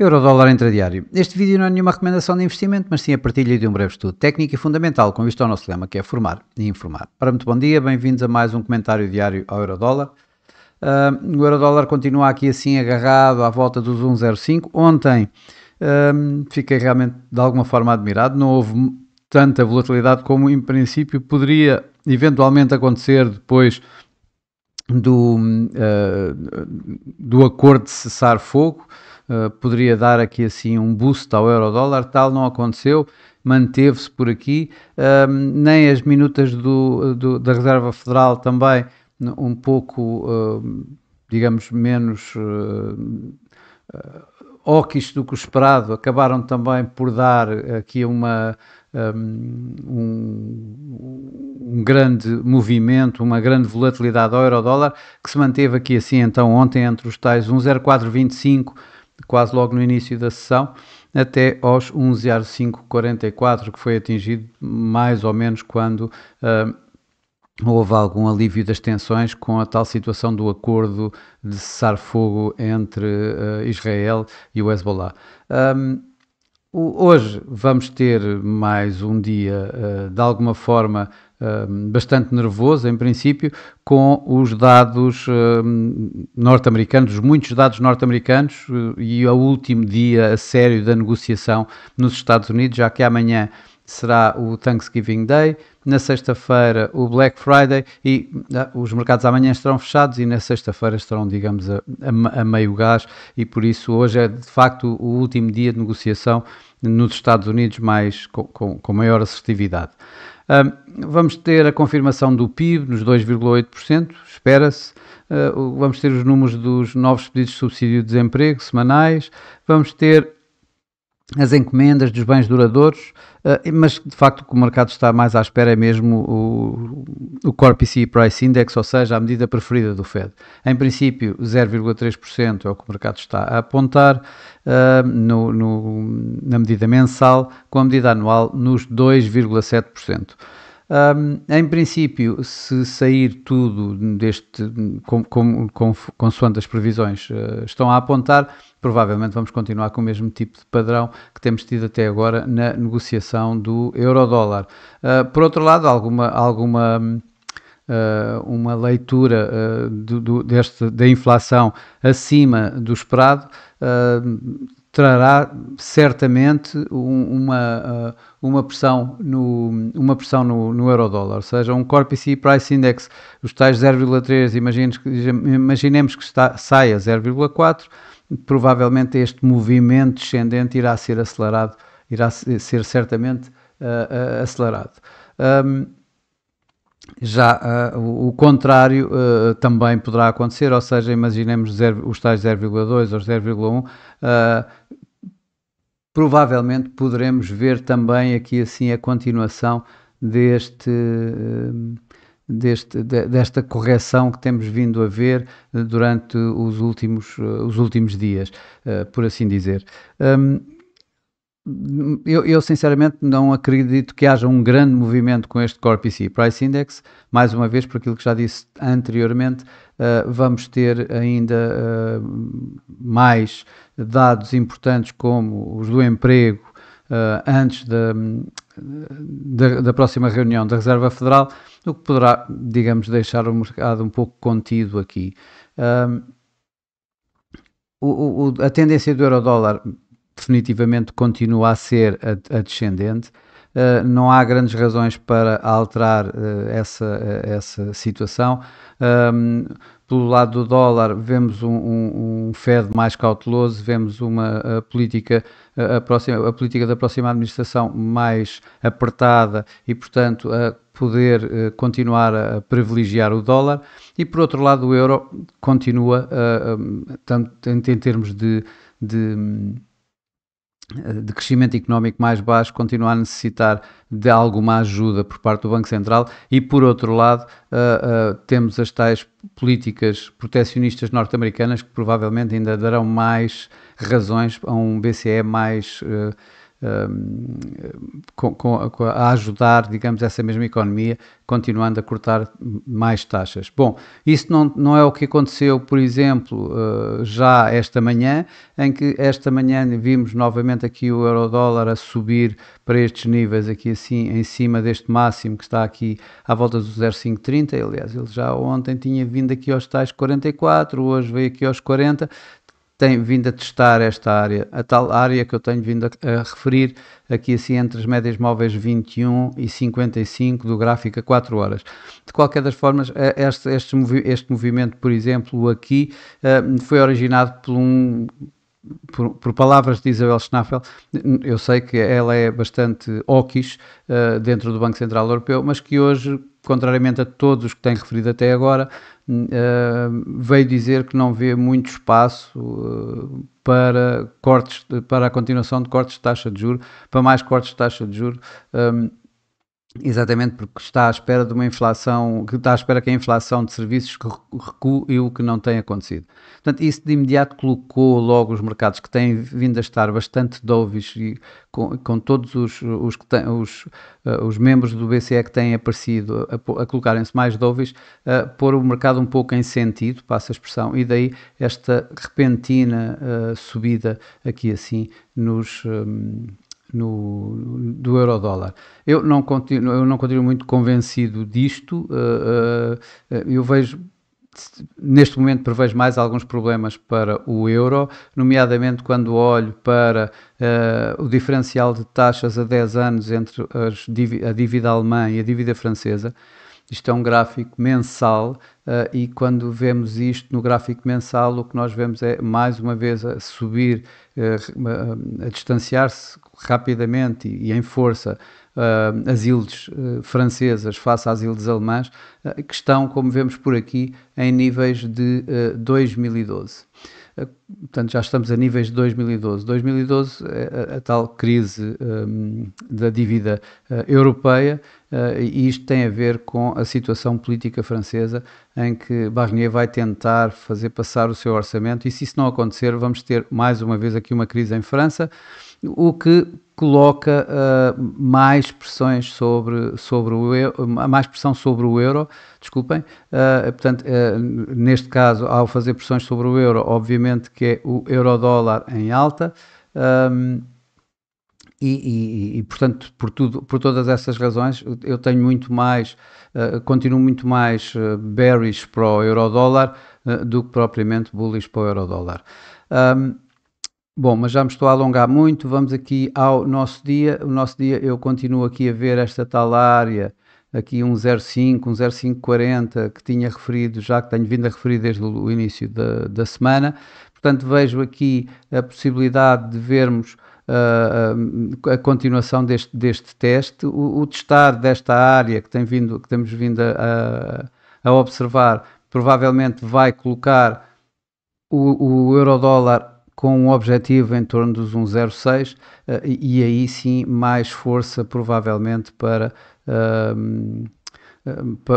Eurodólar diário. Este vídeo não é nenhuma recomendação de investimento, mas sim a partilha de um breve estudo técnico e fundamental com vista ao nosso lema, que é formar e informar. Para muito bom dia, bem-vindos a mais um comentário diário ao Eurodólar. Uh, o Eurodólar continua aqui assim agarrado à volta dos 1,05. Ontem uh, fiquei realmente de alguma forma admirado, não houve tanta volatilidade como em princípio poderia eventualmente acontecer depois do, uh, do acordo de cessar fogo. Eh, poderia dar aqui assim um boost ao euro-dólar, tal não aconteceu, manteve-se por aqui, uh, nem as minutas do, do, da Reserva Federal também um pouco, ehm, digamos, menos óquis eh, eh, do que o esperado, acabaram também por dar aqui uma, ehm, um, um, grande movimento, uma grande volatilidade ao euro-dólar, que se manteve aqui assim então ontem entre os tais 1,0425 quase logo no início da sessão, até aos 11h05.44, que foi atingido mais ou menos quando uh, houve algum alívio das tensões com a tal situação do acordo de cessar-fogo entre uh, Israel e o Hezbollah. Um, hoje vamos ter mais um dia, ah, de alguma forma, Ehm, bastante nervoso, em princípio, com os dados ehm, norte-americanos, muitos dados norte-americanos eh, e o último dia a sério da negociação nos Estados Unidos, já que amanhã será o Thanksgiving Day, na sexta-feira o Black Friday e ah, os mercados amanhã estarão fechados e na sexta-feira estarão, digamos, a, a, a, meio gás e por isso hoje é de facto o último dia de negociação nos Estados Unidos mais, com, com, com maior assertividade. Ah, vamos ter a confirmação do PIB nos 2,8%, espera-se. Ah, vamos ter os números dos novos pedidos de subsídio de desemprego semanais. Vamos ter as encomendas dos bens duradouros, eh, mas de facto o que o mercado está mais à espera é mesmo o, o Core PCE Price Index, ou seja, a medida preferida do Fed. Em princípio, 0,3% é o que o mercado está a apontar uh, no, no, na medida mensal, com a medida anual nos 2,7%. Um, em princípio, se sair tudo deste, com, com, com, consoante as previsões uh, estão a apontar, provavelmente vamos continuar com o mesmo tipo de padrão que temos tido até agora na negociação do euro-dólar. Uh, por outro lado, alguma, alguma uh, uma leitura ah, do, do, deste, da inflação acima do esperado trará certamente uma, ah, uma pressão, no, uma pressão no, no euro-dólar, ou seja, um Core PCI Price Index, os tais 0,3, imaginemos, imaginemos que está, saia 0,4, provavelmente este movimento descendente irá ser acelerado, irá ser certamente uh, uh, acelerado. Um, já uh, o, o, contrário uh, também poderá acontecer, ou seja, imaginemos zero, os tais 0,2 ou 0,1, uh, provavelmente poderemos ver também aqui assim a continuação deste, eh, deste desta correção que temos vindo a ver durante os últimos, eh, os últimos dias, eh, por assim dizer. Um, eu, eu, sinceramente não acredito que haja um grande movimento com este Corp IC Price Index. Mais uma vez, por aquilo que já disse anteriormente, uh, vamos ter ainda uh, mais dados importantes como os do emprego uh, antes da, da, da, próxima reunião da Reserva Federal, o que poderá, digamos, deixar o mercado um pouco contido aqui. O, o, a tendência do euro-dólar definitivamente continua a ser a, a descendente. Uh, não há grandes razões para alterar uh, essa, uh, essa situação. Um, pelo lado do dólar, vemos um, um, um Fed mais cauteloso, vemos uma política, a, próxima, a política da próxima administração mais apertada e, portanto, a poder continuar a privilegiar o dólar. E, por outro lado, o euro continua, tanto em, em termos de, de de crescimento económico mais baixo continua a necessitar de alguma ajuda por parte do Banco Central e, por outro lado, uh, uh, temos as tais políticas proteccionistas norte-americanas que provavelmente ainda darão mais razões a um BCE mais uh, um, ehm, com, com, a ajudar, digamos, essa mesma economia, continuando a cortar mais taxas. Bom, isso não, não é o que aconteceu, por exemplo, uh, já esta manhã, em que esta manhã vimos novamente aqui o euro-dólar a subir para estes níveis aqui assim, em cima deste máximo que está aqui à volta dos 0,530, aliás, ele já ontem tinha vindo aqui aos tais 44, hoje veio aqui aos 40, tem vindo a testar esta área, a tal área que eu tenho vindo a, a referir aqui assim entre as médias móveis 21 e 55 do gráfico a 4 horas. De qualquer das formas, eh, este, este, movi este movimento, por exemplo, aqui, eh, foi originado por um por, por, palavras de Isabel Schnaffel, eu sei que ela é bastante oquis uh, eh, dentro do Banco Central Europeu, mas que hoje, contrariamente a todos os que têm referido até agora, uh, veio dizer que não vê muito espaço uh, para cortes, para a continuação de cortes de taxa de juro, para mais cortes de taxa de juro. Um, Exatamente, porque está à espera de uma inflação, que está à espera que a inflação de serviços recue, o que não tem acontecido. Portanto, isso de imediato colocou logo os mercados que têm vindo a estar bastante dovish e com, com todos os, os, que os, uh, os membros do BCE que têm aparecido a, a colocarem-se mais dovish, uh, pôr o mercado um pouco em sentido, passa a expressão, e daí esta repentina uh, subida aqui assim nos. Um, no, do euro-dólar. Eu, não continuo, eu não continuo muito convencido disto, uh, uh, eu vejo neste momento prevejo mais alguns problemas para o euro, nomeadamente quando olho para uh, o diferencial de taxas a 10 anos entre as, a dívida alemã e a dívida francesa. Isto é um gráfico mensal uh, e quando vemos isto no gráfico mensal, o que nós vemos é mais uma vez a subir, uh, a distanciar-se rapidamente e, e, em força uh, as ilhas francesas face às ilhas alemãs, que estão, como vemos por aqui, em níveis de 2012 portanto, já estamos a níveis de 2012. 2012, é a, a tal crise um, da dívida uh, europeia, uh, e isto tem a ver com a situação política francesa, em que Barnier vai tentar fazer passar o seu orçamento, e se isso não acontecer, vamos ter mais uma vez aqui uma crise em França o que coloca uh, mais pressões sobre, sobre o euro, mais pressão sobre o euro, desculpem, uh, portanto, uh, neste caso, ao fazer pressões sobre o euro, obviamente que é o euro-dólar em alta, um, e, e, e, portanto, por, tudo, por todas essas razões, eu tenho muito mais, uh, continuo muito mais bearish para o euro-dólar do que propriamente bullish para o euro-dólar. Um, Bom, mas já me estou a alongar muito, vamos aqui ao nosso dia. O nosso dia, eu continuo aqui a ver esta tal área, aqui um 05, um 0540, que tinha referido, já que tenho vindo a referir desde o início da, da semana. Portanto, vejo aqui a possibilidade de vermos uh, a continuação deste, deste teste. O, o, testar desta área que, tem vindo, que temos vindo a, a observar provavelmente vai colocar o, o euro-dólar com um objetivo em torno dos 1,06 eh, e aí sim mais força provavelmente para ehm,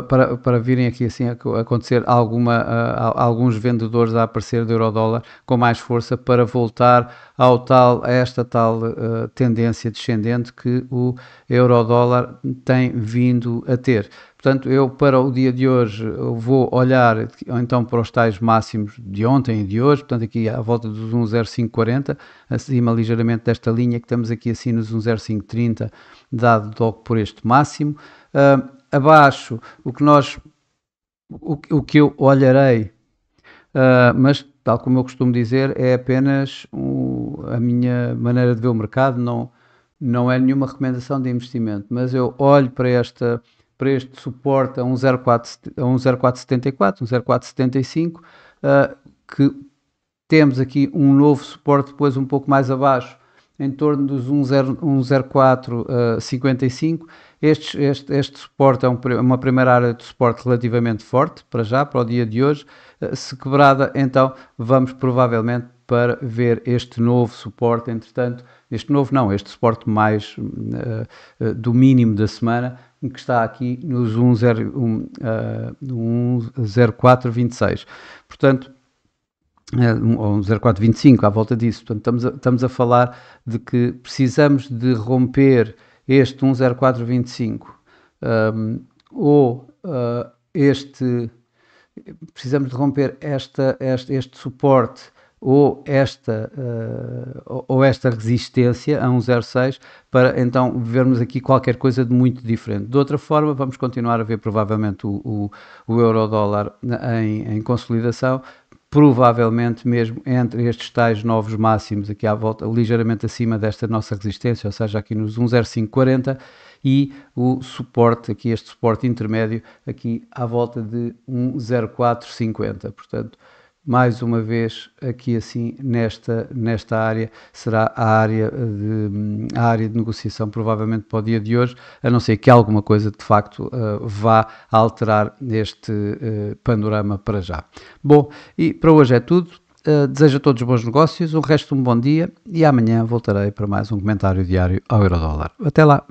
para, para virem aqui assim acontecer alguma, ah, alguns vendedores a aparecer do eurodólar com mais força para voltar ao tal, a esta tal ah, tendência descendente que o eurodólar tem vindo a ter. Portanto, eu para o dia de hoje vou olhar então para os tais máximos de ontem e de hoje, portanto aqui à volta dos 1,0540, acima ligeiramente desta linha que estamos aqui assim nos 1,0530, dado logo por este máximo. Uh, abaixo o que nós o, o que eu olharei, uh, mas tal como eu costumo dizer, é apenas um, a minha maneira de ver o mercado, não, não é nenhuma recomendação de investimento, mas eu olho para esta para este suporte a um 0,474, uh, ah, que temos aqui um novo suporte depois um pouco mais abaixo, em torno dos 1,0455, este, este, este suporte é um, uma primeira área de suporte relativamente forte para já, para o dia de hoje. Eh, se quebrada, então vamos provavelmente para ver este novo suporte, entretanto, este novo não, este suporte mais uh, do mínimo da semana, que está aqui nos 10426. Uh, Portanto, ou um 0425 à volta disso. Portanto, estamos a, estamos a falar de que precisamos de romper este 10425 um, ou uh, este, precisamos de romper esta, este, este suporte ou esta, uh, ou esta resistência a 1,06 para então vermos aqui qualquer coisa de muito diferente. De outra forma, vamos continuar a ver provavelmente o, o, o euro-dólar em, em, consolidação, provavelmente mesmo entre estes tais novos máximos aqui à volta, ligeiramente acima desta nossa resistência, ou seja, aqui nos 1,0540 e o suporte, aqui este suporte intermédio, aqui à volta de 1,0450. Portanto, mais uma vez aqui assim nesta, nesta área será a área, de, a área de negociação provavelmente para o dia de hoje, a não ser que alguma coisa de facto eh, vá alterar este eh, panorama para já. Bom, e para hoje é tudo. Eh, desejo a todos bons negócios, o resto um bom dia e amanhã voltarei para mais um comentário diário ao Eurodólar. Até lá!